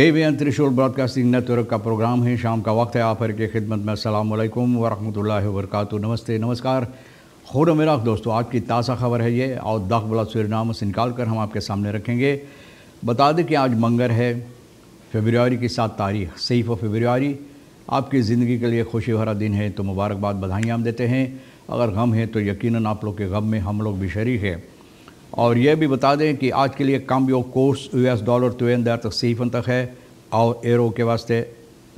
तेबीन त्रिशूल broadcasting network का programme है शाम का वक्त है आप हर की खिदमत में असलकम वरहमल वर्क नमस्ते नमस्कार खोर मिराक दोस्तों आज की ताज़ा खबर है ये और दख बला सुरनाम से निकाल कर हम आपके सामने रखेंगे बता दें कि आज मंगर है फेबरवरी की सात तारीख सईफ़ फेबरवरी आपकी ज़िंदगी के लिए खुशी भरा दिन है तो मुबारकबाद बधाइयाँ हम देते हैं अगर गम है तो यकीन आप लोग के गम में हम लोग भी शरीक है और यह भी बता दें कि आज के लिए कम यो कोर्स यू एस डॉलर तुवेन दर तक सीफन तक है और एरो के वास्ते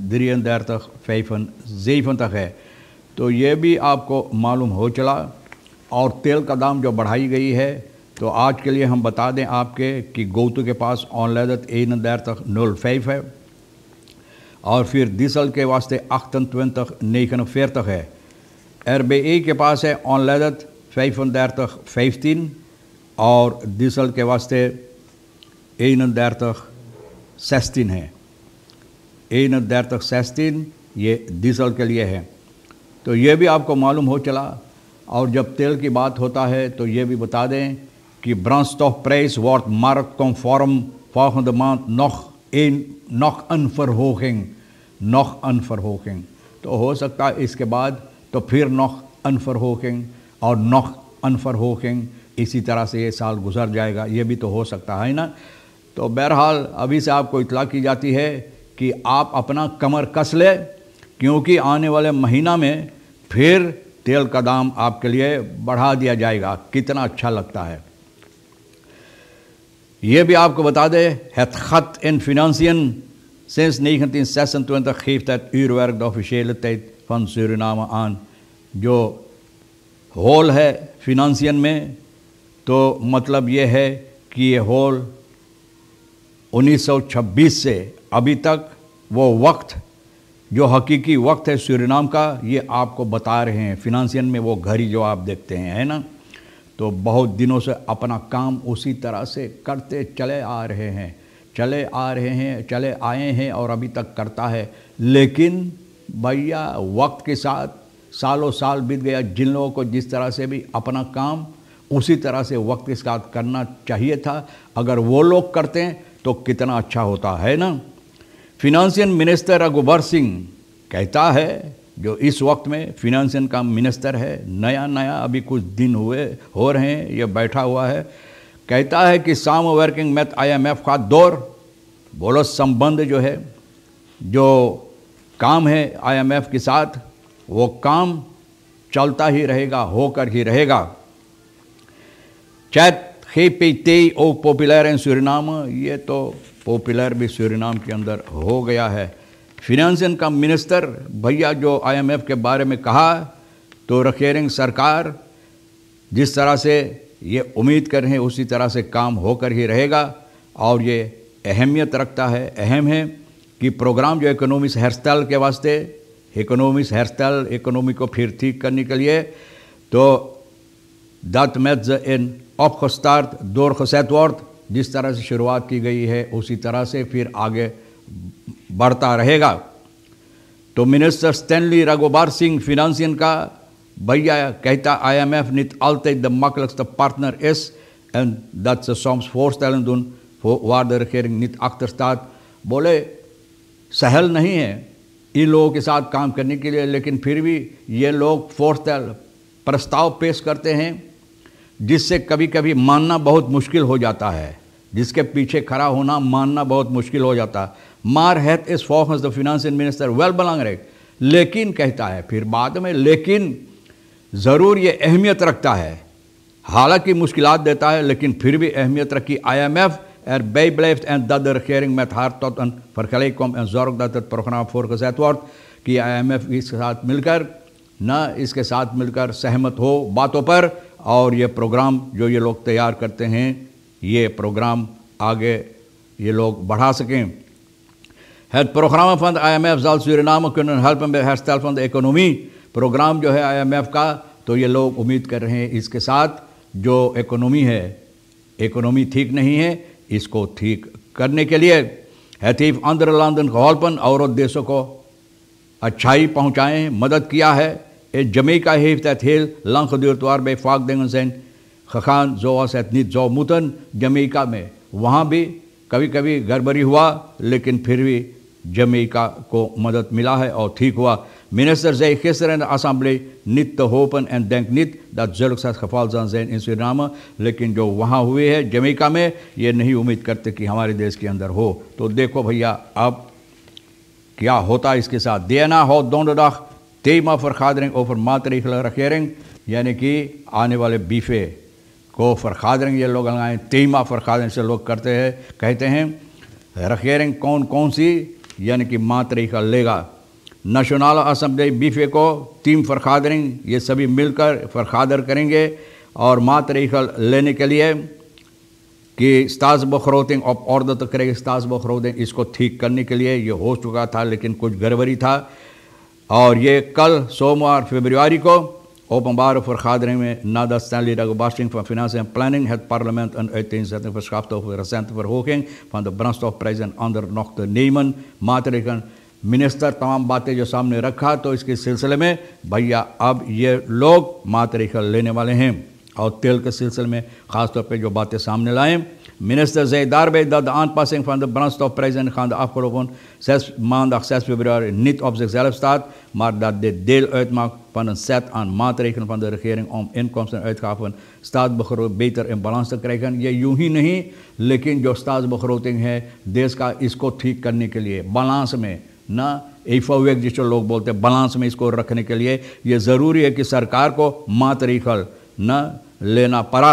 दरियन दर तक फैफन जेफन तक है तो ये भी आपको मालूम हो चला और तेल का दाम जो बढ़ाई गई है तो आज के लिए हम बता दें आपके कि गोतु के पास ऑन ऑनलादत एन दर तक नोल फैफ है और फिर डीजल के वास्ते अख्तन त्वन तक नेकन फेर तक है एरबे ए के पास है ऑन लैदत फैफन दर तक फैफ और डीजल के वास्ते एन दैर तक सैस्तिन है एन दैर तक सेस्तीन ये डीजल के लिए है तो ये भी आपको मालूम हो चला और जब तेल की बात होता है तो ये भी बता दें कि ब्रांस ऑफ प्राइस वॉर्थ मार्क फॉरम फॉर्म द मांत नॉक एन नॉक अनफर होकिंग नॉक अनफर होकिंग तो हो सकता है इसके बाद तो फिर नॉक अनफर होकिंग और नॉक अनफर होकिंग इसी तरह से ये साल गुजर जाएगा ये भी तो हो सकता है ना तो बहरहाल अभी से आपको इतला की जाती है कि आप अपना कमर कस ले क्योंकि आने वाले महीना में फिर तेल का दाम आपके लिए बढ़ा दिया जाएगा कितना अच्छा लगता है ये भी आपको बता दें het इन फिनंसियन सेंस नहीं 1926 तुरंत खीफ तैत de officiële तैत फन Suriname आन जो होल है फिनांसियन में तो मतलब ये है कि ये हॉल 1926 से अभी तक वो वक्त जो हकीकी वक्त है सूर्यनाम का ये आपको बता रहे हैं फिनांसियन में वो घड़ी जो आप देखते हैं है ना तो बहुत दिनों से अपना काम उसी तरह से करते चले आ रहे हैं चले आ रहे हैं चले आए हैं और अभी तक करता है लेकिन भैया वक्त के साथ सालों साल बीत गया जिन लोगों को जिस तरह से भी अपना काम उसी तरह से वक्त के साथ करना चाहिए था अगर वो लोग करते हैं तो कितना अच्छा होता है ना फिनांशियल मिनिस्टर रघुबर सिंह कहता है जो इस वक्त में फिनांशियल का मिनिस्टर है नया नया अभी कुछ दिन हुए हो रहे हैं यह बैठा हुआ है कहता है कि साम वर्किंग मैथ आईएमएफ का दौर बोलो संबंध जो है जो काम है आईएमएफ के साथ वो काम चलता ही रहेगा होकर ही रहेगा चैट GPT ओ पॉपुलर इन सूरीनाम ये तो पॉपुलर भी सूरीनाम के अंदर हो गया है फिनेंसन का मिनिस्टर भैया जो आईएमएफ के बारे में कहा तो रखेरिंग सरकार जिस तरह से ये उम्मीद कर रहे हैं उसी तरह से काम होकर ही रहेगा और ये अहमियत रखता है अहम है कि प्रोग्राम जो इकोनॉमिक हेयरस्टाइल के वास्ते इकोनॉमिक हेयरस्टाइल इकोनॉमी को फिर ठीक करने के लिए तो दैट मैच इन अपखस्तार दौर खसैतवर्त जिस तरह से शुरुआत की गई है उसी तरह से फिर आगे बढ़ता रहेगा तो मिनिस्टर स्टैनली रघुबार सिंह फिनांसियन का भैया कहता आई एम एफ आलते द मकलक्स द पार्टनर एस एंड दट सॉम्स फोर्स तैलन वार द रखेरिंग नित अख्तरस्ताद बोले सहल नहीं है इन लोगों के साथ काम करने के लिए लेकिन फिर भी ये लोग फोर्स प्रस्ताव पेश करते हैं जिससे कभी कभी मानना बहुत मुश्किल हो जाता है जिसके पीछे खड़ा होना मानना बहुत मुश्किल हो जाता मार हैथ इस फॉक द फिनांस मिनिस्टर वेल बलॉन्ग बलांगरेग लेकिन कहता है फिर बाद में लेकिन ज़रूर ये अहमियत रखता है हालांकि मुश्किल देता है लेकिन फिर भी अहमियत रखी I M F er bijblijft en dat de मैथ met haar tot een vergelijk komt en zorgt dat het programma voorgezet इसके साथ मिलकर न इसके साथ मिलकर सहमत हो बातों पर और ये प्रोग्राम जो ये लोग तैयार करते हैं ये प्रोग्राम आगे ये लोग बढ़ा सकें health programme fund I M F जाल kunnen हेल्प bij herstel van प्रोग्राम जो है आई एम एफ़ का तो ये लोग उम्मीद कर रहे हैं इसके साथ जो इकोनॉमी है इकोनॉमी ठीक नहीं है इसको ठीक करने के लिए हैतीफ आंध्र लंदन हॉलपन और देशों को अच्छाई पहुँचाएँ मदद किया है Jamaica heeft het heel lang geduurd waarbij vaakdingen zijn gegaan zoals het niet zou moeten जमेका में वहाँ भी कभी कभी गड़बड़ी हुआ लेकिन फिर भी जमेका को मदद मिला है और ठीक हुआ Minister zei gisteren in de assemblée niet te hopen en denk niet dat zulks het geval zal zijn in Suriname. लेकिन जो वहाँ हुए है जमेका में ये नहीं उम्मीद करते कि हमारे देश के अंदर हो तो देखो भैया अब क्या होता है इसके साथ देना हो दोनों dag vergadering over regering. यानी कि आने वाले बीफे को vergadering ये लोग लगाएं thema vergadering से लोग करते हैं कहते हैं रखेरिंग कौन कौन सी यानी कि maatregel लेगा national assembly बीफे को team vergadering ये सभी मिलकर फरखादर करेंगे और maatregel लेने के लिए कि स्ताज बखरोतिंग ऑफ औरत करेगी स्ताज बखरोतिंग इसको ठीक करने के लिए ये हो चुका था लेकिन कुछ गड़बड़ी था और ये कल सोमवार फेब्रुआरी को ओपनबार फॉर खादरिंग में नादा स्टैनली डॉ फाइनेंस एंड प्लानिंग हेड पार्लियामेंट एंड एटीन सेट फॉर स्काफ्ट ऑफ रिसेंट फॉर होकिंग फॉर द ब्रांस्ट ऑफ प्राइस एंड अंडर नॉक्ट नेमन मातरिकन मिनिस्टर तमाम बातें जो सामने रखा तो इसके सिलसिले में भैया अब ये लोग मातरिकन लेने वाले हैं और तेल के सिलसिले में खासतौर पर जो बातें सामने लाएं मिनिस्टर जयदार बे दद आन पासिंग फ्रॉम द ब्रांच ऑफ प्रेजिडेंट खान द सेस मान द सेस नित ऑफ मार दद दे देल ऑयत मार्क फन आन मात रेखन फन द रिगेरिंग ऑम इनकम से ऑयत का बेहतर एम बैलेंस तक रहेगा ये यूं ही नहीं लेकिन जो स्टाद बखरोतिंग है देश का इसको ठीक करने के लिए बलांस में न एफोवेक जिसको लोग बोलते हैं बैलेंस में इसको रखने के लिए ये जरूरी है कि सरकार को मात रेखल न लेना पड़ा.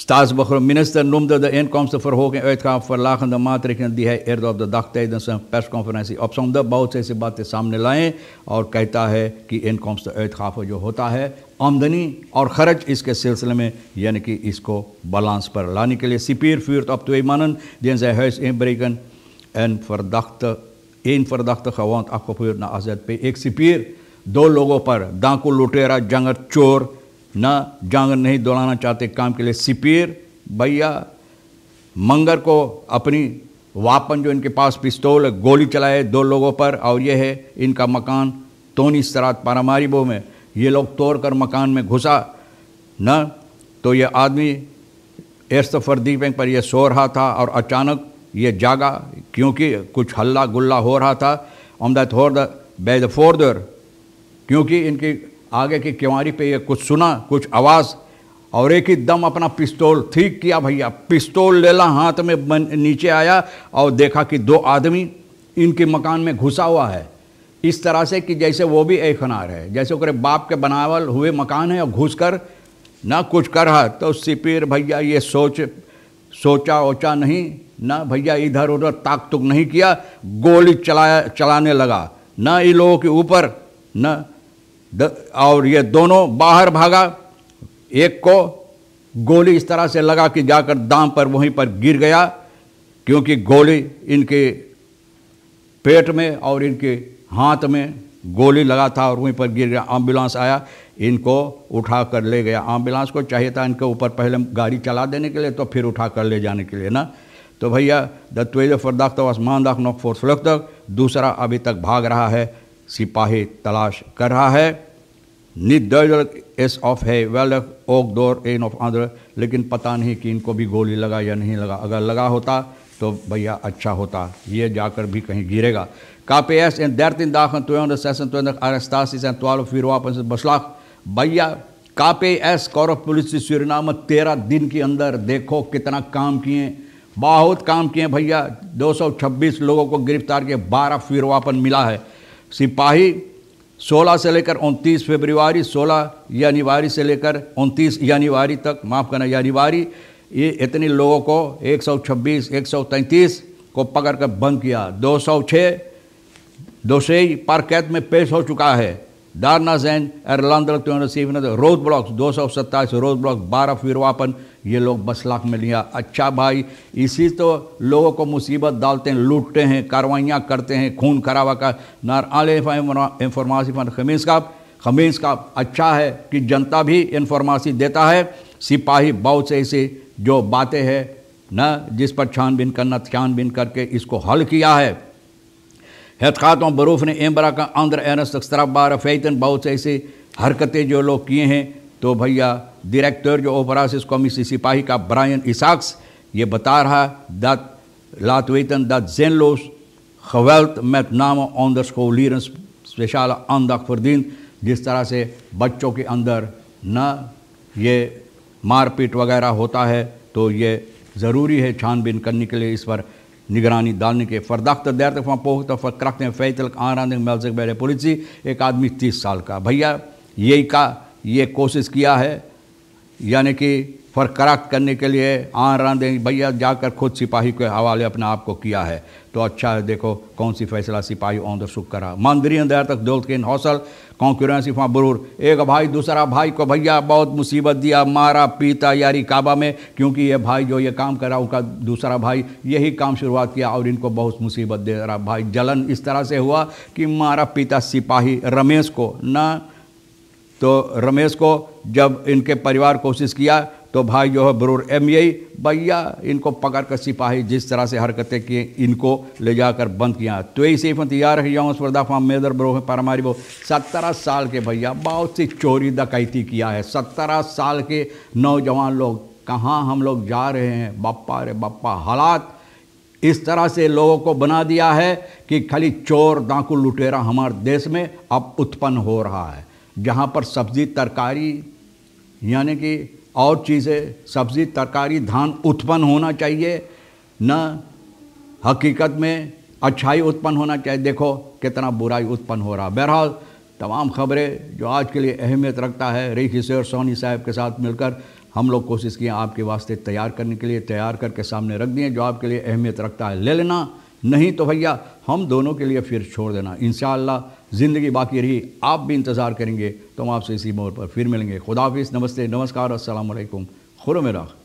Staatsbegroting, minister noemde de inkomstenverhoging uitgaven verlagende maatregelen die hij eerder op de dag tijdens een persconferentie opzomde. बहुत से इस बात के सामने लाएं और कहता है कि इनकम्स uitgaven जो होता है आमदनी और खर्च इसके सिलसिले में यानी कि इसको balans पर लाने के लिए सिपीर vuurt op twee mannen die in zijn huis inbreken en verdachte, één verdachte gewond afgevuurd naar AZP. Ik sipier दो लोगों पर दांकू लुटेरा जंगर चोर न जंग नहीं दौड़ाना चाहते काम के लिए सिपीर भैया मंगर को अपनी वापन जो इनके पास पिस्तौल गोली चलाए दो लोगों पर और यह है इनका मकान तोनी सरात पारामारिबो में ये लोग तोड़ कर मकान में घुसा न तो ये आदमी बैंक पर यह सो रहा था और अचानक ये जागा क्योंकि कुछ हल्ला गुल्ला हो रहा था ऑन दैट होर द बेद फोर्दर क्योंकि इनकी आगे की किवारी पे ये कुछ सुना कुछ आवाज़ और एक ही दम अपना पिस्तौल ठीक किया भैया पिस्तौल लेला हाथ में नीचे आया और देखा कि दो आदमी इनके मकान में घुसा हुआ है इस तरह से कि जैसे वो भी एक हनार है जैसे ओकरे बाप के बनावल हुए मकान है और घुस कर ना कुछ कर रहा तो सिपिर भैया ये सोच सोचा ओचा नहीं ना भैया इधर उधर ताक तुक नहीं किया गोली चलाया चलाने लगा ना इन लोगों के ऊपर न द, और ये दोनों बाहर भागा एक को गोली इस तरह से लगा कि जाकर दाम पर वहीं पर गिर गया क्योंकि गोली इनके पेट में और इनके हाथ में गोली लगा था और वहीं पर गिर गया एम्बुलेंस आया इनको उठा कर ले गया एम्बुलेंस को चाहिए था इनके ऊपर पहले गाड़ी चला देने के लिए तो फिर उठा कर ले जाने के लिए ना तो भैया द ट्वेज फरदाख्त आसमान दाख नौ फोर्स तक दूसरा अभी तक भाग रहा है सिपाही तलाश कर रहा है निर्दय एस ऑफ है वेल ओक दौर एन ऑफ आंध्र लेकिन पता नहीं कि इनको भी गोली लगा या नहीं लगा अगर लगा होता तो भैया अच्छा होता ये जाकर भी कहीं गिरेगा KPS in 13 226 arrestaties en फिर वापस बसलाख भैया कापे एस कौरव पुलिस सुरनाम तेरह दिन के अंदर देखो कितना काम किए बहुत काम किए भैया 226 लोगों को गिरफ्तार किए 12 वापन मिला है सिपाही 16 से लेकर 29 फरवरी 16 यानीवारी से लेकर 29 यानीवारी तक माफ़ करना यानीवारी ये इतने लोगों को 126 133 को पकड़ कर बंद किया 206 छः पर कैद में पेश हो चुका है दारना जैन एरलांदर रोज ब्लॉक दो सौ सत्ताईस रोज ब्लॉक बारह फिर वापन ये लोग बस लाख में लिया अच्छा भाई इसी तो लोगों को मुसीबत डालते हैं लूटते हैं कार्रवाइयाँ करते हैं खून खराबा का नार इंफॉर्मासी फन खमीज़ का खमीज का अच्छा है कि जनता भी इंफॉर्मासी देता है सिपाही बहुत से ऐसी जो बातें हैं न जिस पर छानबीन करना छानबीन करके इसको हल किया है हतखातों बरूफ ने एम्बरा का आंध्र एनस अख्तरा बार फैतन बहुत से ऐसी हरकतें जो लोग किए हैं तो भैया डायरेक्टर जो operasis komisi सिपाही का ब्रायन इसाक्स ये बता रहा लातवेतन दैट जेनलोस खवेल्थ zinloos नाम ऑन द onder स्पेशल speciale aandacht verdient जिस तरह से बच्चों के अंदर न ये मारपीट वगैरह होता है तो ये ज़रूरी है छानबीन करने के लिए इस पर निगरानी डालने के फरदाख्त दैर फा पोख रखते हैं फ़ैतल आरान मेल से पुलिस एक आदमी तीस साल का भैया यही का ये कोशिश किया है यानी कि फरकराक करने के लिए आन रान देंगे भैया जाकर खुद सिपाही के हवाले अपने आप को किया है तो अच्छा है देखो कौन सी फैसला सिपाही ऑन द सुख करा मंदरी अंदर तक दौल के हौसल कॉन्क्यूरेंसी फा बरूर एक भाई दूसरा भाई को भैया बहुत मुसीबत दिया मारा पीता यारी काबा में क्योंकि ये भाई जो ये काम करा उनका दूसरा भाई यही काम शुरुआत किया और इनको बहुत मुसीबत दे रहा भाई जलन इस तरह से हुआ कि मारा पीता सिपाही रमेश को ना तो रमेश को जब इनके परिवार कोशिश किया तो भाई जो है ब्रूर एम यही भैया इनको पकड़ कर सिपाही जिस तरह से हरकतें किए इनको ले जाकर बंद किया तो ही सिर्फ तैयार है यौन स्पर्धा मेदर ब्रो है परमारी वो सत्रह साल के भैया बहुत सी चोरी डकैती किया है सत्रह साल के नौजवान लोग कहाँ हम लोग जा रहे हैं बप्पा रे बप्पा हालात इस तरह से लोगों को बना दिया है कि खाली चोर डाकू लुटेरा हमारे देश में अब उत्पन्न हो रहा है जहाँ पर सब्जी तरकारी यानी कि और चीज़ें सब्जी तरकारी धान उत्पन्न होना चाहिए न हकीकत में अच्छाई उत्पन्न होना चाहिए देखो कितना बुराई उत्पन्न हो रहा बहरहाल तमाम खबरें जो आज के लिए अहमियत रखता है रेखी शेर सोनी साहब के साथ मिलकर हम लोग कोशिश किए आपके वास्ते तैयार करने के लिए तैयार करके सामने रख दिए जो आपके लिए अहमियत रखता है ले लेना नहीं तो भैया हम दोनों के लिए फिर छोड़ देना इन ज़िंदगी बाकी रही आप भी इंतज़ार करेंगे तो हम आपसे इसी मोड़ पर फिर मिलेंगे खुदाफिस नमस्ते नमस्कार खुर मेरा